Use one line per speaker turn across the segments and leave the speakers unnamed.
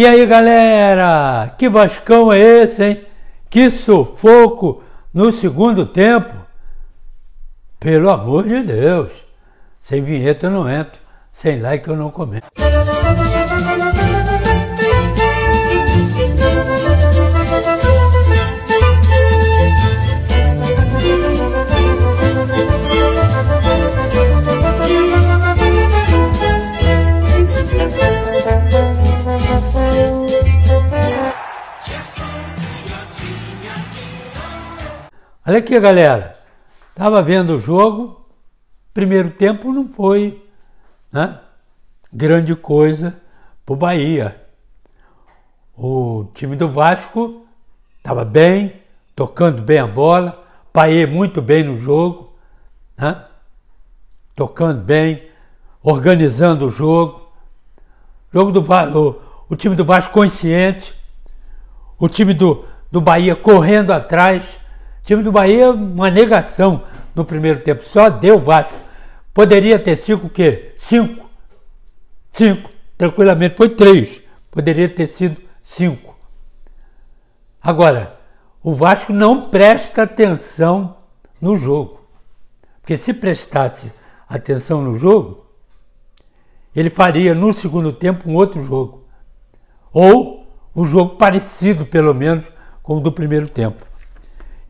E aí, galera? Que Vascão é esse, hein? Que sufoco no segundo tempo! Pelo amor de Deus! Sem vinheta eu não entro, sem like eu não comento. Olha aqui, galera. Estava vendo o jogo, primeiro tempo não foi né, grande coisa para o Bahia. O time do Vasco estava bem, tocando bem a bola, Paê muito bem no jogo, né, tocando bem, organizando o jogo. jogo do, o, o time do Vasco consciente, o time do, do Bahia correndo atrás o time do Bahia, uma negação no primeiro tempo, só deu Vasco. Poderia ter sido o quê? Cinco. Cinco. Tranquilamente, foi três. Poderia ter sido cinco. Agora, o Vasco não presta atenção no jogo. Porque se prestasse atenção no jogo, ele faria no segundo tempo um outro jogo. Ou um jogo parecido, pelo menos, com o do primeiro tempo.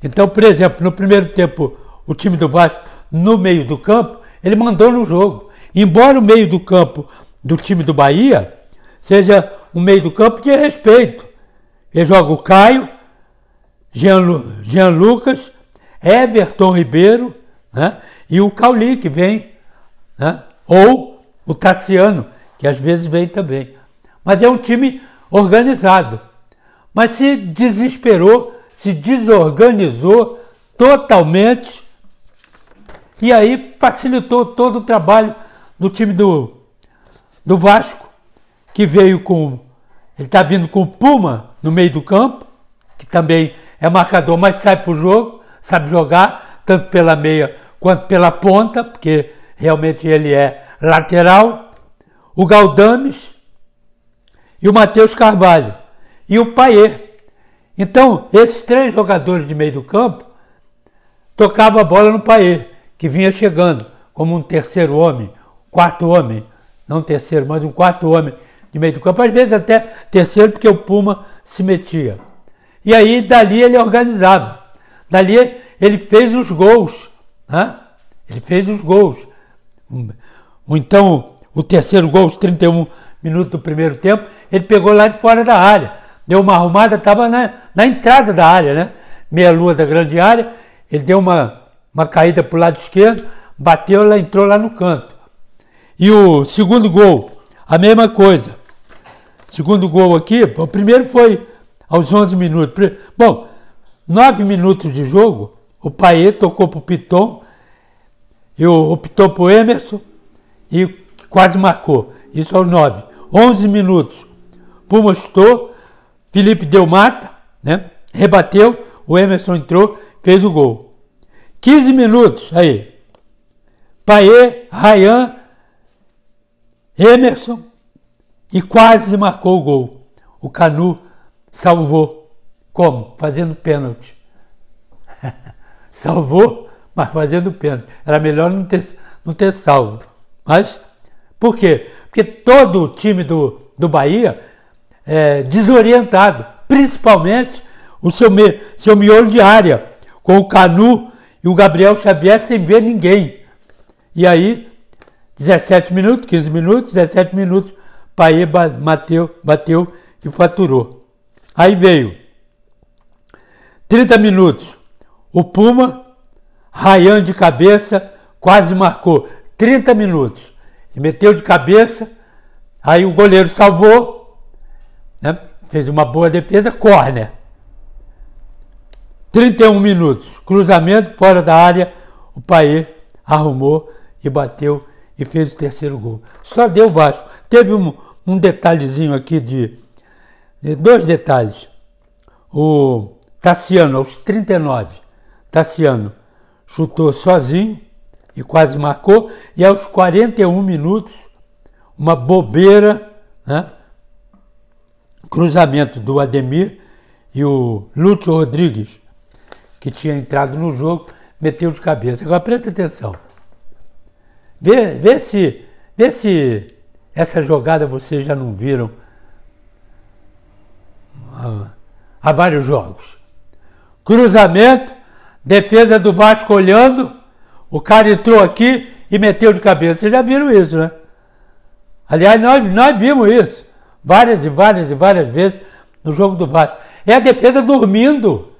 Então, por exemplo, no primeiro tempo, o time do Vasco, no meio do campo, ele mandou no jogo. Embora o meio do campo do time do Bahia seja um meio do campo de respeito. Ele joga o Caio, Jean, Lu, Jean Lucas, Everton Ribeiro né? e o Cauli, que vem, né? ou o Tassiano, que às vezes vem também. Mas é um time organizado. Mas se desesperou se desorganizou totalmente e aí facilitou todo o trabalho do time do, do Vasco, que veio com. Ele está vindo com o Puma no meio do campo, que também é marcador, mas sai para o jogo, sabe jogar, tanto pela meia quanto pela ponta, porque realmente ele é lateral. O Galdames e o Matheus Carvalho. E o Paier então, esses três jogadores de meio do campo tocavam a bola no Paê, que vinha chegando como um terceiro homem, quarto homem, não terceiro, mas um quarto homem de meio do campo, às vezes até terceiro, porque o Puma se metia. E aí, dali ele organizava. Dali ele fez os gols. Né? Ele fez os gols. Então, o terceiro gol, os 31 minutos do primeiro tempo, ele pegou lá de fora da área deu uma arrumada, estava na, na entrada da área, né? Meia lua da grande área, ele deu uma, uma caída para o lado esquerdo, bateu, ela entrou lá no canto. E o segundo gol, a mesma coisa. Segundo gol aqui, o primeiro foi aos 11 minutos. Bom, 9 minutos de jogo, o Paet tocou para o Piton, e o, optou para o Emerson e quase marcou. Isso aos 9. 11 minutos, Puma chutou, Felipe deu mata, né? Rebateu, o Emerson entrou, fez o gol. 15 minutos aí. Paê, Rayan, Emerson e quase marcou o gol. O Canu salvou. Como? Fazendo pênalti. Salvou, mas fazendo pênalti. Era melhor não ter, não ter salvo. Mas por quê? Porque todo o time do, do Bahia é, desorientado, principalmente o seu, seu miolo de área, com o Canu e o Gabriel Xavier sem ver ninguém. E aí, 17 minutos, 15 minutos, 17 minutos, Paê bateu, bateu e faturou. Aí veio 30 minutos, o Puma, Rayan de cabeça, quase marcou. 30 minutos, meteu de cabeça, aí o goleiro salvou, né? fez uma boa defesa, corner. Né? 31 minutos, cruzamento fora da área, o Paê arrumou e bateu e fez o terceiro gol. Só deu Vasco. Teve um, um detalhezinho aqui de, de dois detalhes. O Tassiano, aos 39, Tassiano chutou sozinho e quase marcou, e aos 41 minutos, uma bobeira, né? cruzamento do Ademir e o Lúcio Rodrigues, que tinha entrado no jogo, meteu de cabeça. Agora presta atenção. Vê, vê, se, vê se essa jogada vocês já não viram ah, há vários jogos. Cruzamento, defesa do Vasco olhando, o cara entrou aqui e meteu de cabeça. Vocês já viram isso, né? Aliás, nós, nós vimos isso várias e várias e várias vezes no jogo do Vasco. É a defesa dormindo.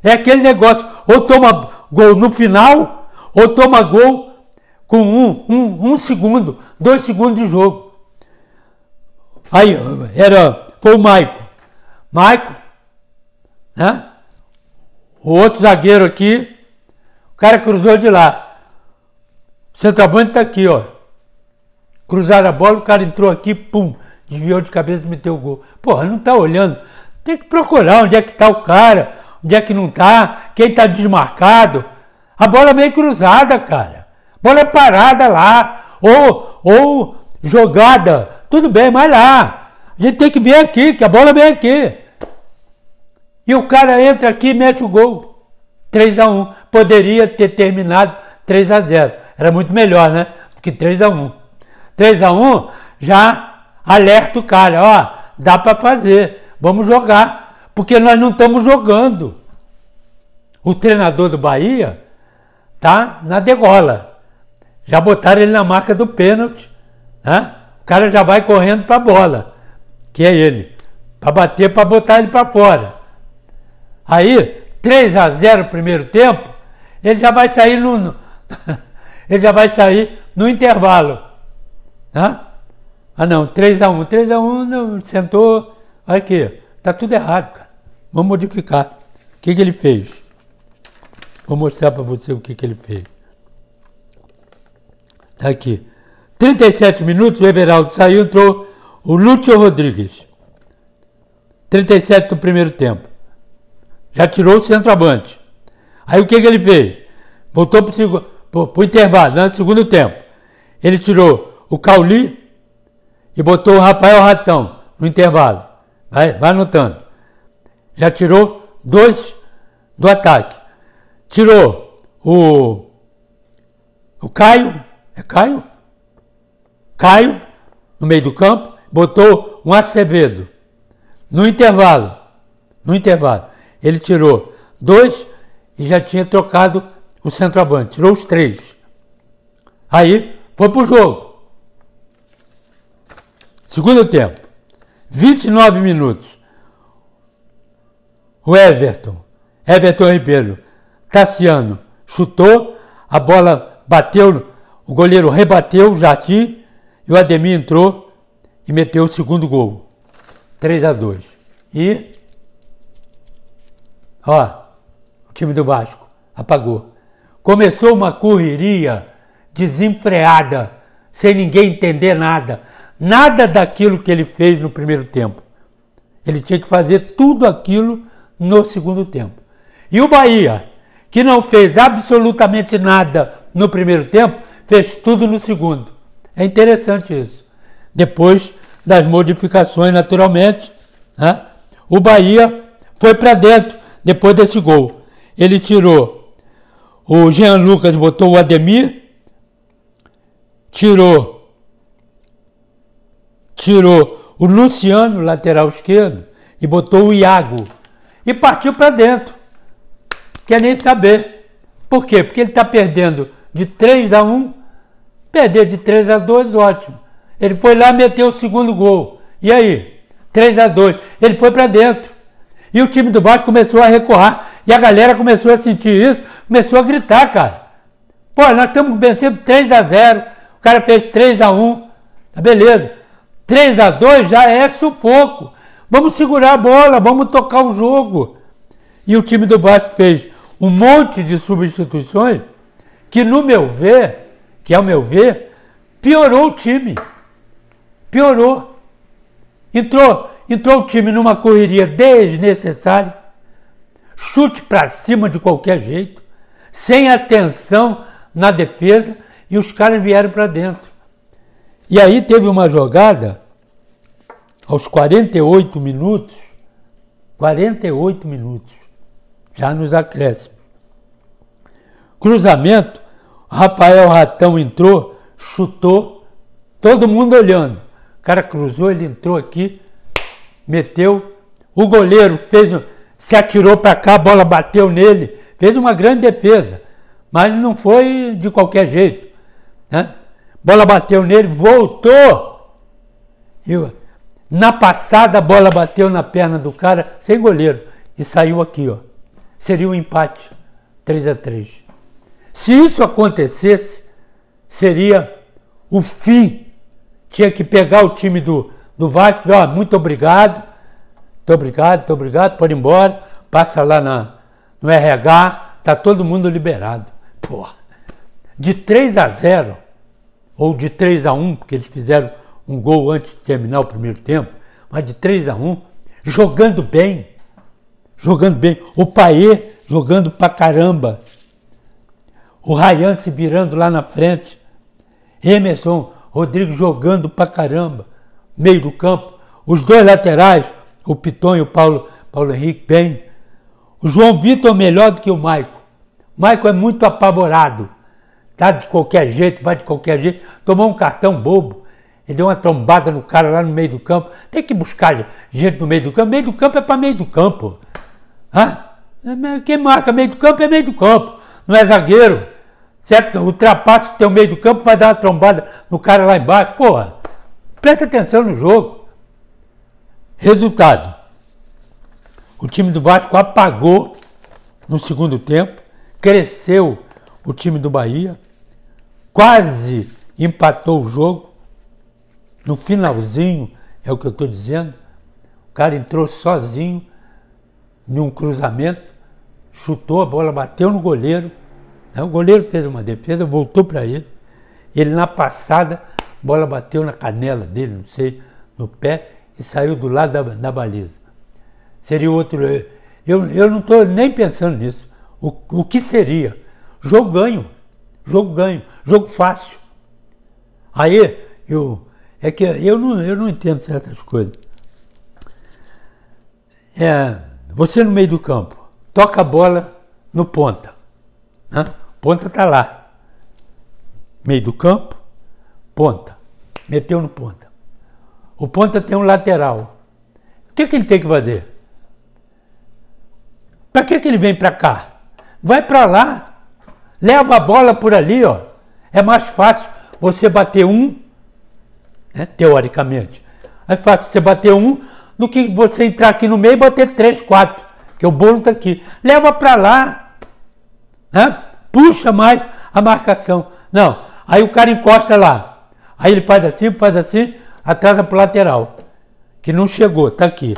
É aquele negócio, ou toma gol no final, ou toma gol com um, um, um segundo, dois segundos de jogo. Aí era, foi o Maico. Maico, né? O outro zagueiro aqui, o cara cruzou de lá. O centroavante tá aqui, ó. Cruzaram a bola, o cara entrou aqui, pum, desviou de cabeça e meteu o gol. Porra, não tá olhando. Tem que procurar onde é que tá o cara, onde é que não tá, quem tá desmarcado. A bola é meio cruzada, cara. bola é parada lá. Ou, ou jogada. Tudo bem, mas lá. A gente tem que ver aqui, que a bola vem aqui. E o cara entra aqui e mete o gol. 3 x 1 Poderia ter terminado 3 x 0 Era muito melhor, né? Do que 3 x 1 3 x 1 já alerta o cara, ó, dá para fazer, vamos jogar, porque nós não estamos jogando. O treinador do Bahia tá na degola. Já botaram ele na marca do pênalti, né? O cara já vai correndo para a bola, que é ele, para bater, para botar ele para fora. Aí, 3 a 0 primeiro tempo, ele já vai sair no ele já vai sair no intervalo, né? Ah não, 3x1, 3x1, sentou, olha aqui, tá tudo errado, cara. Vamos modificar. O que, que ele fez? Vou mostrar para você o que, que ele fez. Tá aqui. 37 minutos, o Everaldo saiu, entrou o Lúcio Rodrigues. 37 do primeiro tempo. Já tirou o centroavante. Aí o que, que ele fez? Voltou para o intervalo, né, no segundo tempo. Ele tirou o Cauli, e botou o Rafael Ratão no intervalo. Vai, vai anotando. Já tirou dois do ataque. Tirou o, o Caio, é Caio? Caio, no meio do campo, botou um Acevedo. No intervalo, no intervalo, ele tirou dois e já tinha trocado o centroavante. Tirou os três. Aí foi pro jogo. Segundo tempo, 29 minutos. O Everton, Everton Ribeiro, Tassiano, chutou, a bola bateu, o goleiro rebateu o Jatinho e o Ademir entrou e meteu o segundo gol. 3 a 2. E ó, o time do Vasco apagou. Começou uma correria desenfreada, sem ninguém entender nada nada daquilo que ele fez no primeiro tempo. Ele tinha que fazer tudo aquilo no segundo tempo. E o Bahia, que não fez absolutamente nada no primeiro tempo, fez tudo no segundo. É interessante isso. Depois das modificações, naturalmente, né? o Bahia foi para dentro depois desse gol. Ele tirou o Jean Lucas, botou o Ademir, tirou tirou o Luciano, lateral esquerdo, e botou o Iago. E partiu para dentro. Quer nem saber. Por quê? Porque ele está perdendo de 3 a 1. Perder de 3 a 2, ótimo. Ele foi lá meteu o segundo gol. E aí? 3 a 2. Ele foi para dentro. E o time do Vasco começou a recuar. E a galera começou a sentir isso, começou a gritar, cara. Pô, nós estamos vencendo 3 a 0. O cara fez 3 a 1. Tá beleza. 3 a 2 já é sufoco. Vamos segurar a bola, vamos tocar o jogo. E o time do Vasco fez um monte de substituições que, no meu ver, que o meu ver, piorou o time. Piorou. Entrou, entrou o time numa correria desnecessária, chute para cima de qualquer jeito, sem atenção na defesa, e os caras vieram para dentro. E aí teve uma jogada aos 48 minutos, 48 minutos, já nos acréscimos. Cruzamento, Rafael Ratão entrou, chutou, todo mundo olhando. O cara cruzou, ele entrou aqui, meteu. O goleiro fez, se atirou para cá, a bola bateu nele, fez uma grande defesa, mas não foi de qualquer jeito. Né? bola bateu nele, voltou. na passada a bola bateu na perna do cara, sem goleiro, e saiu aqui, ó. Seria um empate 3 a 3. Se isso acontecesse, seria o fim. Tinha que pegar o time do, do Vasco, ó, muito obrigado. Muito obrigado, muito obrigado, pode ir embora. Passa lá na, no RH, tá todo mundo liberado. Porra. De 3 a 0 ou de 3 a 1, porque eles fizeram um gol antes de terminar o primeiro tempo, mas de 3 a 1, jogando bem, jogando bem. O Paê jogando pra caramba. O Rayan se virando lá na frente. Emerson, Rodrigo jogando pra caramba. Meio do campo. Os dois laterais, o Piton e o Paulo, Paulo Henrique, bem. O João Vitor melhor do que o Maico. Maico é muito apavorado dá de qualquer jeito, vai de qualquer jeito, tomou um cartão bobo. Ele deu uma trombada no cara lá no meio do campo. Tem que buscar gente no meio do campo. Meio do campo é para meio do campo. Hã? É Quem marca meio do campo é meio do campo. Não é zagueiro. Certo? Ultrapassa o teu meio do campo, vai dar uma trombada no cara lá embaixo. Porra, presta atenção no jogo. Resultado. O time do Vasco apagou no segundo tempo. Cresceu o time do Bahia quase empatou o jogo. No finalzinho, é o que eu estou dizendo, o cara entrou sozinho num cruzamento, chutou a bola, bateu no goleiro. Né? O goleiro fez uma defesa, voltou para ele. Ele, na passada, a bola bateu na canela dele, não sei, no pé, e saiu do lado da, da baliza. Seria outro. Eu, eu não estou nem pensando nisso. O, o que seria? Jogo ganho. Jogo ganho jogo fácil. Aí eu é que eu não, eu não entendo certas coisas. É, você no meio do campo, toca a bola no ponta. Né? Ponta tá lá. Meio do campo, ponta. Meteu no ponta. O ponta tem um lateral. O que, que ele tem que fazer? Para que, que ele vem para cá? Vai para lá, leva a bola por ali, ó. É mais fácil você bater um, né, teoricamente, é fácil você bater um do que você entrar aqui no meio e bater três, quatro, que o bolo está aqui. Leva para lá, né? puxa mais a marcação. Não, aí o cara encosta lá, aí ele faz assim, faz assim, atrasa para o lateral, que não chegou, está aqui.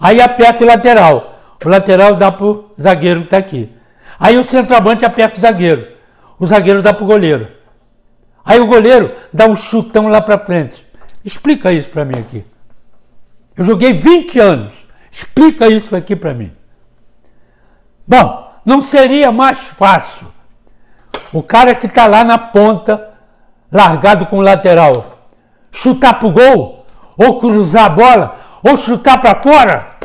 Aí aperta o lateral, o lateral dá para o zagueiro que está aqui. Aí o centroavante aperta o zagueiro o zagueiro dá pro goleiro. Aí o goleiro dá um chutão lá para frente. Explica isso para mim aqui. Eu joguei 20 anos. Explica isso aqui para mim. Bom, não seria mais fácil o cara que está lá na ponta, largado com o lateral, chutar para o gol, ou cruzar a bola, ou chutar para fora,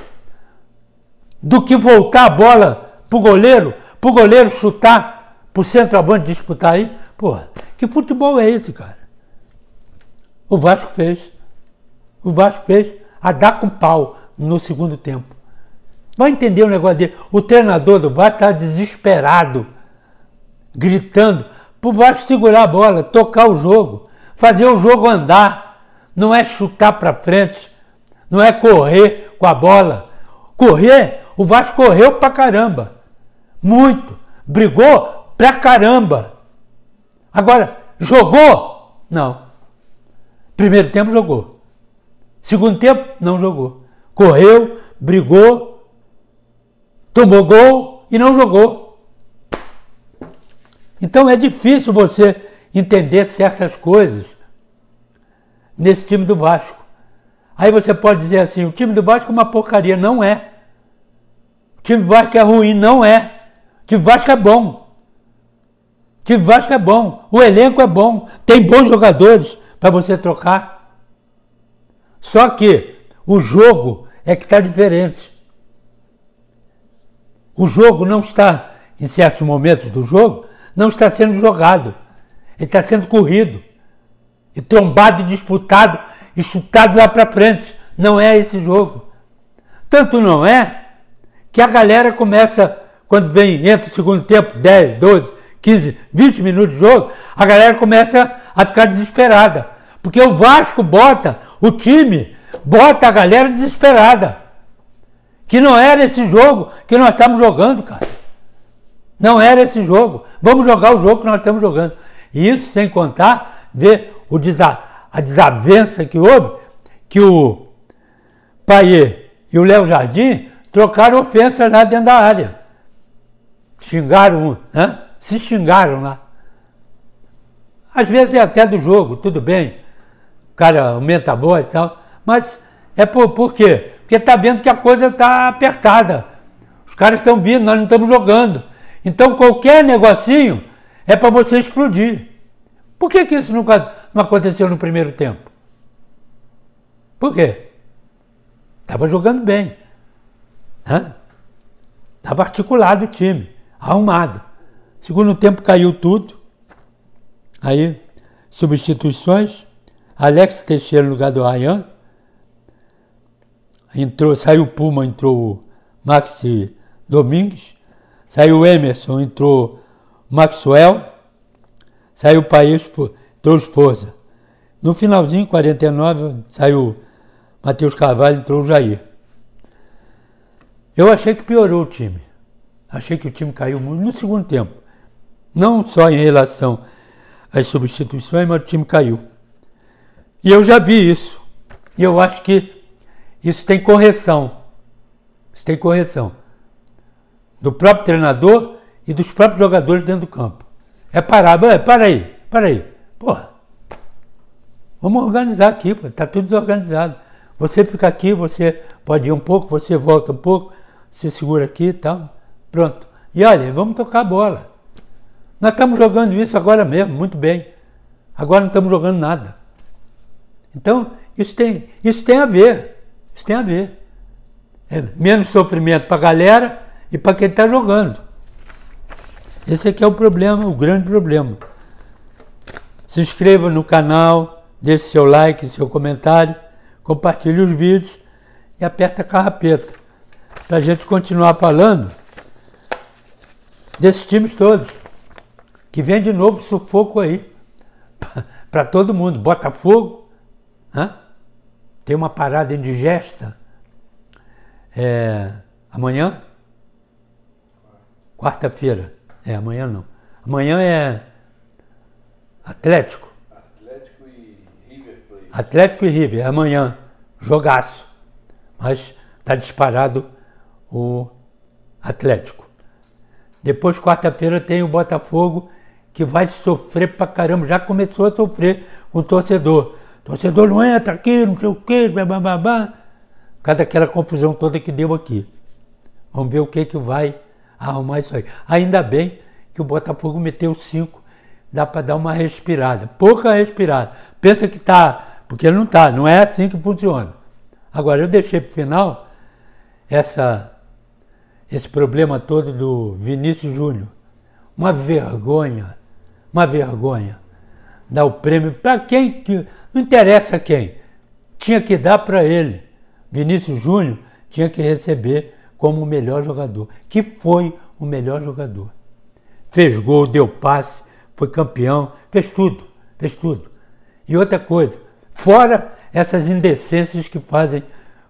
do que voltar a bola para o goleiro, para o goleiro chutar o centroavante disputar aí. Porra, que futebol é esse, cara? O Vasco fez. O Vasco fez a dar com pau no segundo tempo. Vai entender o um negócio dele. O treinador do Vasco está desesperado, gritando pro Vasco segurar a bola, tocar o jogo, fazer o jogo andar. Não é chutar para frente, não é correr com a bola. Correr, o Vasco correu pra caramba. Muito. Brigou pra caramba. Agora, jogou? Não. Primeiro tempo jogou. Segundo tempo, não jogou. Correu, brigou, tomou gol e não jogou. Então é difícil você entender certas coisas nesse time do Vasco. Aí você pode dizer assim: o time do Vasco é uma porcaria. Não é. O time do Vasco é ruim. Não é. O time do Vasco é bom time Vasco é bom, o elenco é bom, tem bons jogadores para você trocar. Só que o jogo é que está diferente. O jogo não está, em certos momentos do jogo, não está sendo jogado. Ele está sendo corrido, e trombado, e disputado, e chutado lá para frente. Não é esse jogo. Tanto não é que a galera começa, quando vem, entra o segundo tempo, 10, 12, 15, 20 minutos de jogo, a galera começa a ficar desesperada. Porque o Vasco bota, o time bota a galera desesperada. Que não era esse jogo que nós estamos jogando, cara. Não era esse jogo. Vamos jogar o jogo que nós estamos jogando. E isso sem contar, ver o desa a desavença que houve, que o Paier e o Léo Jardim trocaram ofensas lá dentro da área. Xingaram né? se xingaram lá. Às vezes é até do jogo, tudo bem, o cara aumenta a voz e tal, mas é por, por quê? Porque está vendo que a coisa está apertada. Os caras estão vindo, nós não estamos jogando. Então qualquer negocinho é para você explodir. Por que, que isso nunca, não aconteceu no primeiro tempo? Por quê? Estava jogando bem. Estava articulado o time, arrumado. Segundo tempo caiu tudo. Aí, substituições. Alex Teixeira no lugar do Ryan. Entrou, saiu o Puma, entrou o Maxi Domingues. Saiu o Emerson, entrou o Maxwell. Saiu o País, entrou o Forza. No finalzinho, 49, saiu Matheus Carvalho, entrou o Jair. Eu achei que piorou o time. Achei que o time caiu muito no segundo tempo não só em relação às substituições, mas o time caiu. E eu já vi isso. E eu acho que isso tem correção. Isso tem correção. Do próprio treinador e dos próprios jogadores dentro do campo. É parar, é, para aí, para aí. Porra, vamos organizar aqui, pô, tá tudo desorganizado. Você fica aqui, você pode ir um pouco, você volta um pouco, se segura aqui e tal. Pronto. E olha, vamos tocar a bola. Nós estamos jogando isso agora mesmo, muito bem. Agora não estamos jogando nada. Então, isso tem, isso tem a ver. Isso tem a ver. É menos sofrimento para a galera e para quem está jogando. Esse aqui é o problema, o grande problema. Se inscreva no canal, deixe seu like, seu comentário, compartilhe os vídeos e aperta a carrapeta para a gente continuar falando desses times todos que vem de novo sufoco aí para todo mundo. Botafogo, tem uma parada indigesta é, amanhã? Quarta-feira. É, amanhã não. Amanhã é Atlético. Atlético e River. Atlético e River, amanhã. Jogaço. Mas está disparado o Atlético. Depois, quarta-feira, tem o Botafogo que vai sofrer pra caramba, já começou a sofrer o torcedor. torcedor não entra aqui, não sei o quê, bababá. Por causa daquela confusão toda que deu aqui. Vamos ver o que, que vai arrumar isso aí. Ainda bem que o Botafogo meteu cinco, dá para dar uma respirada, pouca respirada. Pensa que tá, porque não tá, não é assim que funciona. Agora eu deixei pro final essa, esse problema todo do Vinícius Júnior. Uma vergonha uma vergonha. Dar o prêmio para quem, não interessa quem, tinha que dar para ele. Vinícius Júnior tinha que receber como o melhor jogador, que foi o melhor jogador. Fez gol, deu passe, foi campeão, fez tudo, fez tudo. E outra coisa, fora essas indecências que fazem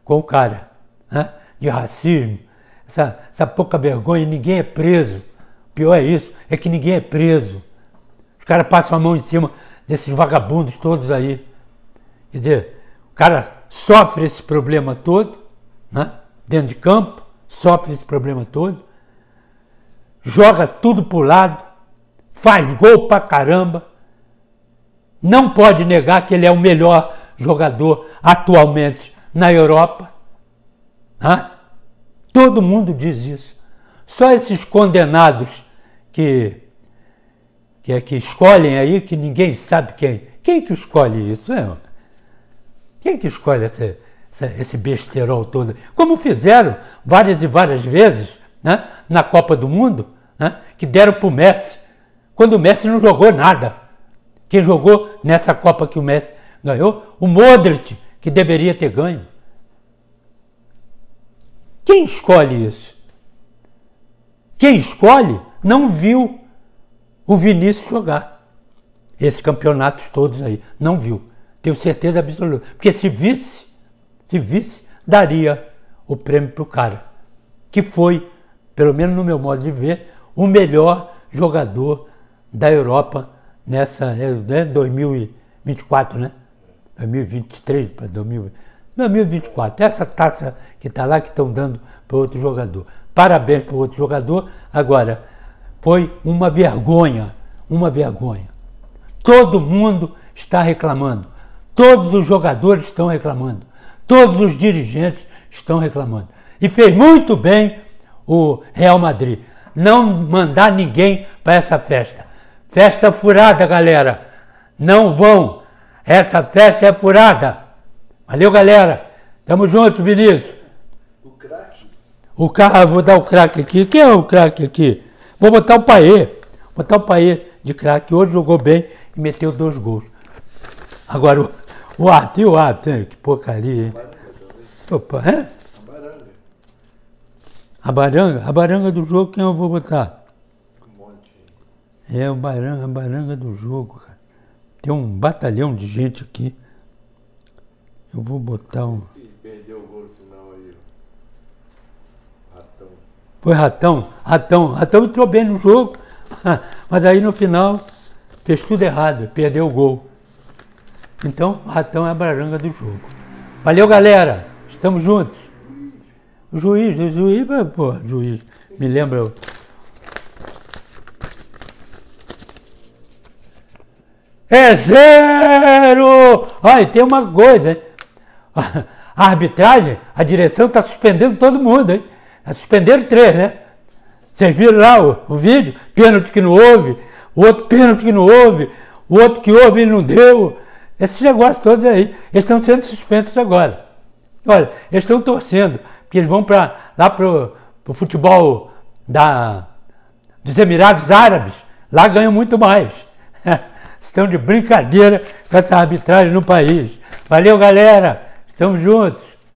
com o cara, né? de racismo, essa, essa pouca vergonha, ninguém é preso. O pior é isso, é que ninguém é preso caras passam a mão em cima desses vagabundos todos aí. Quer dizer, o cara sofre esse problema todo, né? dentro de campo, sofre esse problema todo, joga tudo pro lado, faz gol pra caramba, não pode negar que ele é o melhor jogador atualmente na Europa. Né? Todo mundo diz isso. Só esses condenados que que é que escolhem aí que ninguém sabe quem. Quem que escolhe isso? Hein? Quem que escolhe esse, esse besteirol todo? Como fizeram várias e várias vezes né, na Copa do Mundo, né, que deram para o Messi, quando o Messi não jogou nada. Quem jogou nessa Copa que o Messi ganhou? O Modric, que deveria ter ganho. Quem escolhe isso? Quem escolhe não viu o Vinícius jogar esses campeonatos todos aí. Não viu. Tenho certeza absoluta. Porque se visse, se visse, daria o prêmio para o cara. Que foi, pelo menos no meu modo de ver, o melhor jogador da Europa nessa é, né, 2024, né? 2023 para 2024. Essa taça que está lá que estão dando para outro jogador. Parabéns para o outro jogador. Agora, foi uma vergonha, uma vergonha. Todo mundo está reclamando, todos os jogadores estão reclamando, todos os dirigentes estão reclamando. E fez muito bem o Real Madrid não mandar ninguém para essa festa. Festa furada, galera. Não vão. Essa festa é furada. Valeu, galera. Tamo junto, Vinícius. O craque. O cara, ah, vou dar o craque aqui. Quem é o craque aqui? Vou botar o Paê. Botar o Paê de craque. Hoje jogou bem e meteu dois gols. Agora, o, o ato, e o ato, Que porcaria, hein? Opa, hã? A baranga? A baranga do jogo, quem eu vou botar? Um monte. É, o baranga, a baranga do jogo, cara. Tem um batalhão de gente aqui. Eu vou botar um. Foi ratão, ratão, ratão entrou bem no jogo, mas aí no final fez tudo errado, perdeu o gol. Então, ratão é a baranga do jogo. Valeu, galera! Estamos juntos! O juiz, o juiz, pô, juiz, me lembra. É zero! Olha, tem uma coisa, hein? A arbitragem, a direção está suspendendo todo mundo, hein? suspenderam três, né? Vocês viram lá o, o vídeo? Pênalti que não houve, o outro pênalti que não houve, o outro que houve e não deu. Esses negócios todos aí, eles estão sendo suspensos agora. Olha, eles estão torcendo, porque eles vão pra, lá para o futebol da, dos Emirados Árabes, lá ganham muito mais. estão de brincadeira com essa arbitragem no país. Valeu, galera! Estamos juntos!